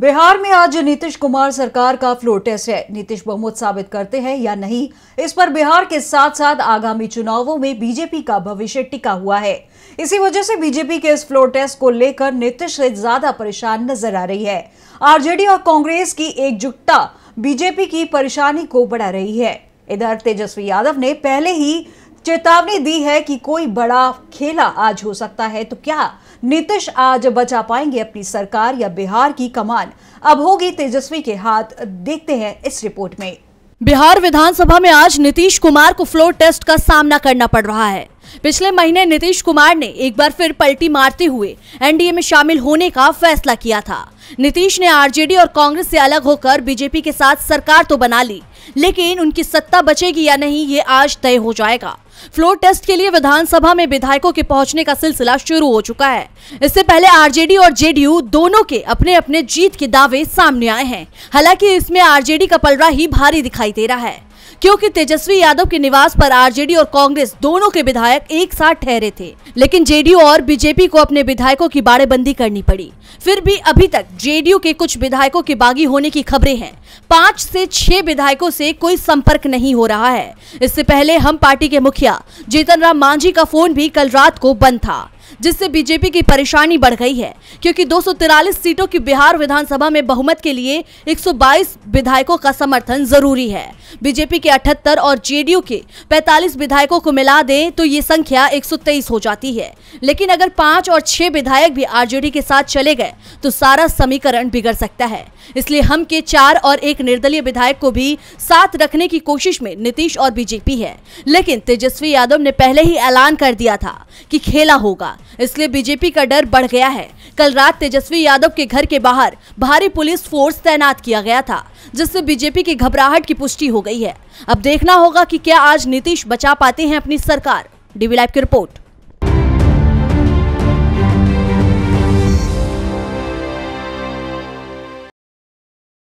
बिहार में आज नीतीश कुमार सरकार का फ्लोर टेस्ट है नीतीश बहुमत साबित करते हैं या नहीं इस पर बिहार के साथ साथ आगामी चुनावों में बीजेपी का भविष्य टिका हुआ है इसी वजह से बीजेपी के इस फ्लोर टेस्ट को लेकर नीतीश से ज्यादा परेशान नजर आ रही है आरजेडी और कांग्रेस की एकजुटता बीजेपी की परेशानी को बढ़ा रही है इधर तेजस्वी यादव ने पहले ही चेतावनी दी है कि कोई बड़ा खेला आज हो सकता है तो क्या नीतीश आज बचा पाएंगे अपनी सरकार या बिहार की कमान अब होगी तेजस्वी के हाथ देखते हैं इस रिपोर्ट में बिहार विधानसभा में आज नीतीश कुमार को फ्लोर टेस्ट का सामना करना पड़ रहा है पिछले महीने नीतीश कुमार ने एक बार फिर पलटी मारते हुए एनडीए में शामिल होने का फैसला किया था नीतीश ने आरजेडी और कांग्रेस से अलग होकर बीजेपी के साथ सरकार तो बना ली लेकिन उनकी सत्ता बचेगी या नहीं ये आज तय हो जाएगा फ्लोर टेस्ट के लिए विधानसभा में विधायकों के पहुंचने का सिलसिला शुरू हो चुका है इससे पहले आरजेडी और जेडीयू दोनों के अपने अपने जीत के दावे सामने आए हैं हालांकि इसमें आरजेडी का पलड़ा ही भारी दिखाई दे रहा है क्योंकि तेजस्वी यादव के निवास पर आरजेडी और कांग्रेस दोनों के विधायक एक साथ ठहरे थे लेकिन जेडीयू और बीजेपी को अपने विधायकों की बाड़ेबंदी करनी पड़ी फिर भी अभी तक जेडीयू के कुछ विधायकों के बागी होने की खबरें हैं पांच से छह विधायकों से कोई संपर्क नहीं हो रहा है इससे पहले हम पार्टी के मुखिया जीतन राम मांझी का फोन भी कल रात को बंद था जिससे बीजेपी की परेशानी बढ़ गई है क्योंकि दो सीटों की बिहार विधानसभा में बहुमत के लिए 122 विधायकों का समर्थन जरूरी है बीजेपी के 78 और जेडीयू के 45 विधायकों को मिला दें तो ये संख्या 123 हो जाती है लेकिन अगर पांच और छह विधायक भी आरजेडी के साथ चले गए तो सारा समीकरण बिगड़ सकता है इसलिए हम के चार और एक निर्दलीय विधायक को भी साथ रखने की कोशिश में नीतीश और बीजेपी है लेकिन तेजस्वी यादव ने पहले ही ऐलान कर दिया था की खेला होगा इसलिए बीजेपी का डर बढ़ गया है कल रात तेजस्वी यादव के घर के बाहर भारी पुलिस फोर्स तैनात किया गया था जिससे बीजेपी की घबराहट की पुष्टि हो गई है अब देखना होगा कि क्या आज नीतीश बचा पाते हैं अपनी सरकार डीवी लाइव की रिपोर्ट